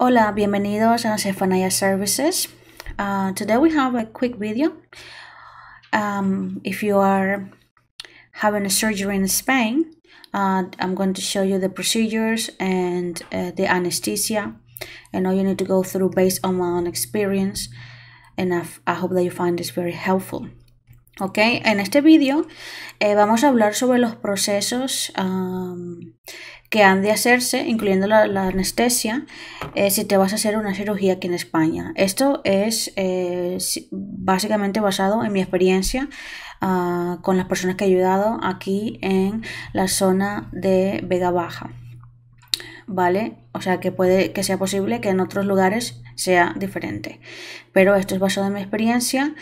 Hola, bienvenidos a Sephania Services. Uh, today we have a quick video. Um, if you are having a surgery in Spain, uh, I'm going to show you the procedures and uh, the anesthesia and all you need to go through based on my own experience. And I hope that you find this very helpful. En este vídeo eh, vamos a hablar sobre los procesos que han de hacerse, incluyendo la, anestesia, eh, si te vas a hacer una cirugía aquí en España. Esto es eh, básicamente basado en mi experiencia ah, con las personas que he ayudado aquí en la zona de Vega Baja. ¿vale? O sea, que puede que sea posible que en otros lugares sea diferente. Pero esto es basado en mi experiencia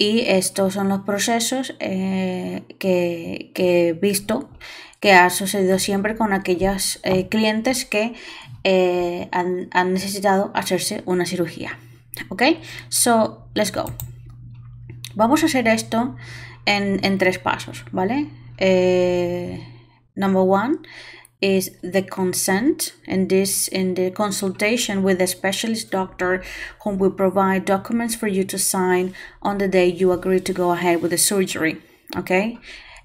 y estos son los procesos eh, que, he visto que ha sucedido siempre con aquellos eh, clientes que eh, han, necesitado hacerse una cirugía. ¿Ok? So, let's go. Vamos a hacer esto en, en tres pasos, ¿vale? number one, is the consent and this in the consultation with the specialist doctor whom will provide documents for you to sign on the day you agree to go ahead with the surgery okay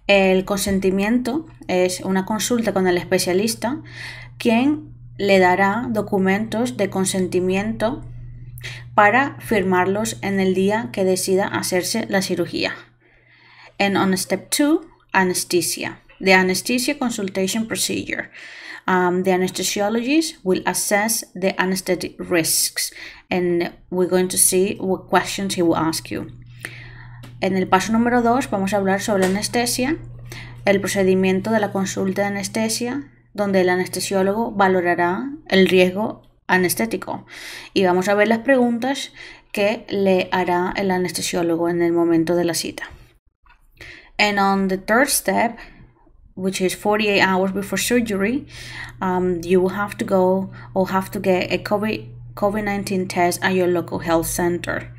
el consentimiento es una consulta con el especialista quien le dará documentos de consentimiento para firmarlos en el día que decida hacerse la cirugía. And on step two, anesthesia the anesthesia consultation procedure. Um, the anesthesiologist will assess the anesthetic risks and we're going to see what questions he will ask you. En el paso número 2 vamos a hablar sobre anestesia, el procedimiento de la consulta de anestesia, donde el anestesiólogo valorará el riesgo anestético y vamos a ver las preguntas que le hará el anestesiólogo en el momento de la cita. And on the third step, which is 48 hours before surgery, um, you have to go or have to get a COVID, COVID 19 test at your local health center.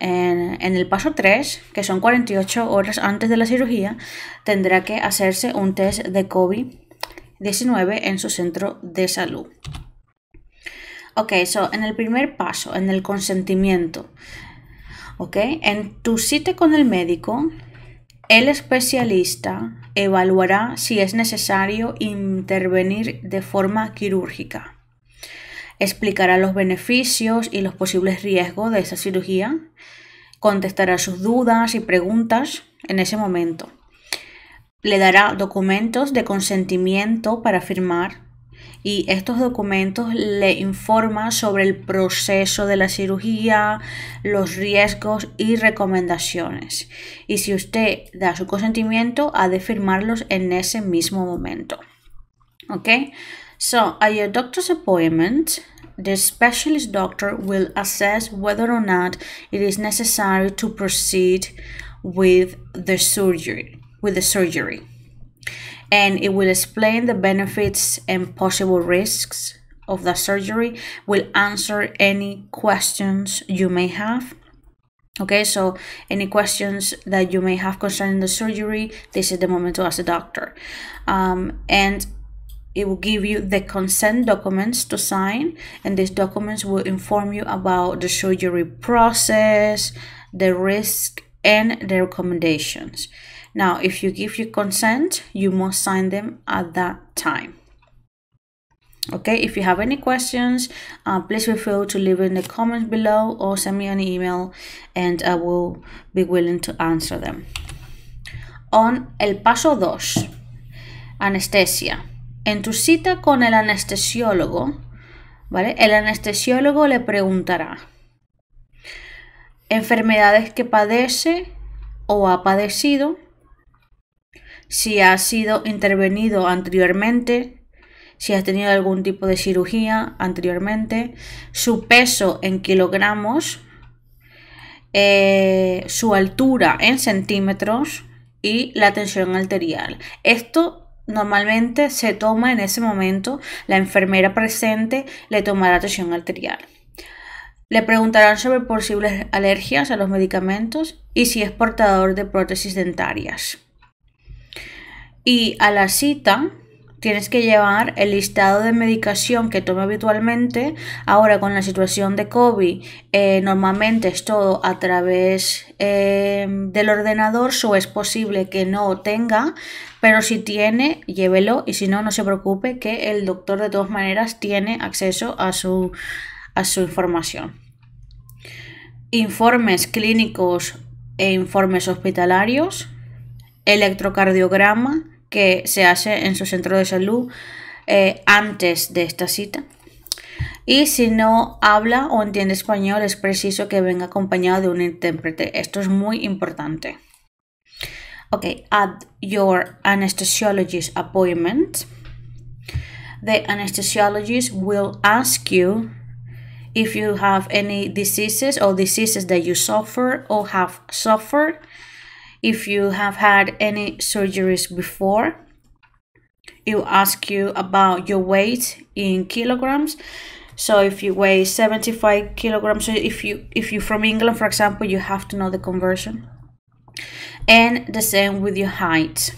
En, en, el paso 3, que son 48 horas antes de la cirugía, tendrá que hacerse un test de COVID-19 en su centro de salud. Ok, so en el primer paso, en el consentimiento. Ok, en tu cita con el médico, el especialista evaluará si es necesario intervenir de forma quirúrgica. Explicará los beneficios y los posibles riesgos de esa cirugía. Contestará sus dudas y preguntas en ese momento. Le dará documentos de consentimiento para firmar y estos documentos le informan sobre el proceso de la cirugía, los riesgos y recomendaciones. Y si usted da su consentimiento, ha de firmarlos en ese mismo momento. Okay, so at your doctor's appointment, the specialist doctor will assess whether or not it is necessary to proceed with the surgery. With the surgery. and it will explain the benefits and possible risks of the surgery, will answer any questions you may have. Okay, so any questions that you may have concerning the surgery, this is the moment to ask the doctor. Um, and it will give you the consent documents to sign, and these documents will inform you about the surgery process, the risk, and the recommendations. Now, if you give your consent, you must sign them at that time. Okay, if you have any questions, uh, please feel free to leave in the comments below or send me an email and I will be willing to answer them. On el paso 2, anestesia. En tu cita con el anestesiólogo, ¿vale? El anestesiólogo le preguntará enfermedades que padece o ha padecido, si ha sido intervenido anteriormente, si has tenido algún tipo de cirugía anteriormente, su peso en kilogramos, eh, su altura en centímetros y la tensión arterial. Esto normalmente se toma en ese momento, la enfermera presente le tomará tensión arterial. Le preguntarán sobre posibles alergias a los medicamentos y si es portador de prótesis dentarias. Y a la cita tienes que llevar el listado de medicación que toma habitualmente. Ahora con la situación de COVID, eh, normalmente es todo a través em, del ordenador, o es posible que no tenga, pero si tiene, llévelo y si no, no se preocupe que el doctor de todas maneras tiene acceso a su, a su información. Informes clínicos e informes hospitalarios, electrocardiograma, que se hace en su centro de salud eh, antes de esta cita. Y si no habla o entiende español, es preciso que venga acompañado de un intérprete. Esto es muy importante. Ok, at your anesthesiologist appointment, the anesthesiologist will ask you if you have any diseases or diseases that you suffer or have suffered if you have had any surgeries before it will ask you about your weight in kilograms so if you weigh 75 kilograms so if you if you are from england for example you have to know the conversion and the same with your height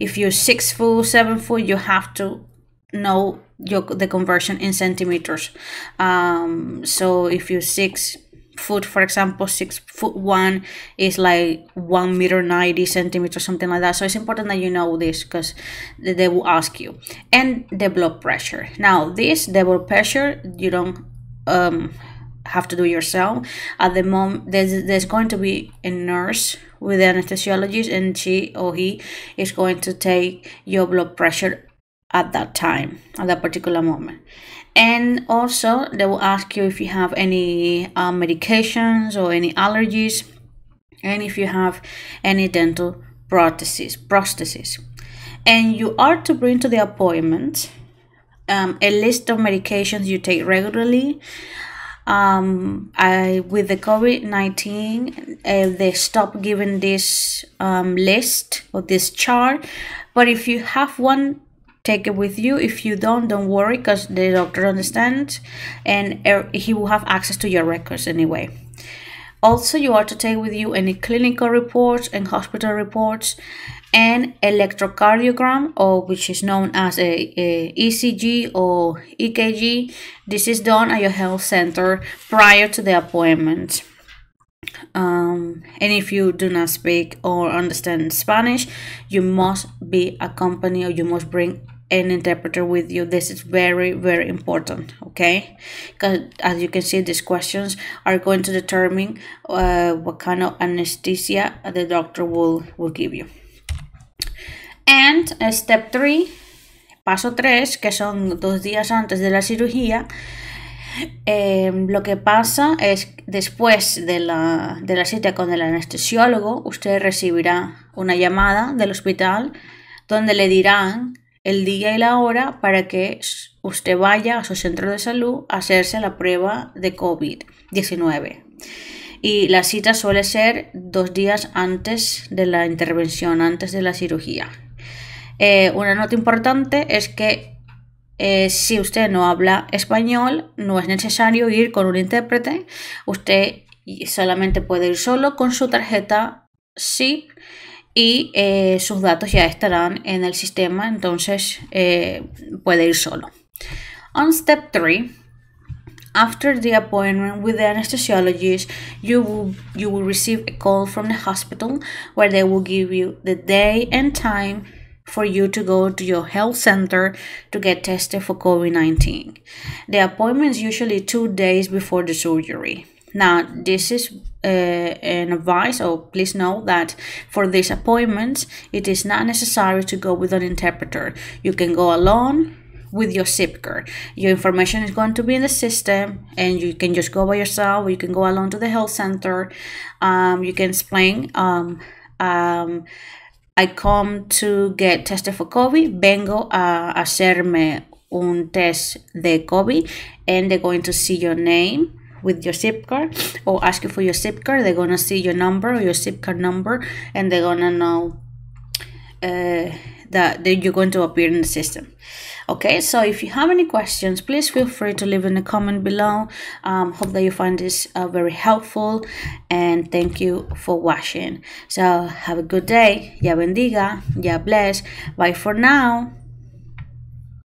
if you're six foot seven foot you have to know your the conversion in centimeters um, so if you're six foot for example six foot one is like one meter 90 centimeters something like that so it's important that you know this because they will ask you and the blood pressure now this the blood pressure you don't um, have to do yourself at the moment there's, there's going to be a nurse with anesthesiologist and she or he is going to take your blood pressure at that time at that particular moment and also they will ask you if you have any uh, medications or any allergies and if you have any dental prostheses prostheses and you are to bring to the appointment um, a list of medications you take regularly um, I, with the COVID-19, uh, they stopped giving this um, list or this chart. But if you have one take it with you if you don't don't worry because the doctor understands and er, he will have access to your records anyway also you are to take with you any clinical reports and hospital reports and electrocardiogram or which is known as a, a, ECG or EKG. This is done at your health center prior to the appointment. Um, and if you do not speak or understand Spanish, you must be accompanied or you must bring an interpreter with you this is very very important okay because as you can see these questions are going to determine uh, what kind of anesthesia the doctor will give you and uh, step three, paso 3 que son dos días antes de la cirugía em, lo que pasa es después de la, de la cita con el anestesiólogo, usted recibirá una llamada del hospital donde le dirán el día y la hora para que usted vaya a su centro de salud a hacerse la prueba de COVID-19. Y la cita suele ser dos días antes de la intervención, antes de la cirugía. Eh, una nota importante es que eh, si usted no habla español, no es necesario ir con un intérprete. Usted solamente puede ir solo con su tarjeta SIP. y eh, sus datos ya estarán en el sistema, entonces eh, puede ir solo. On step 3, after the appointment with the anesthesiologist, you will, you will receive a call from the hospital where they will give you the day and time for you to go to your health center to get tested for COVID 19. The appointment is usually two days before the surgery. Now, this is uh, an advice or please know that for these appointments it is not necessary to go with an interpreter you can go alone with your zip code. Your information is going to be in the system, and you can just go by yourself, or you can go along to the health center. Um, you can explain, um, um, I come to get tested for COVID, vengo a hacerme un test de COVID, and they're going to see your name with your zip card or ask you for your zip card they're gonna see your number or your zip card number and they're gonna know uh, that, that you're going to appear in the system okay so if you have any questions please feel free to leave in the comment below um, hope that you find this uh, very helpful and thank you for watching so have a good day ya bendiga ya bless bye for now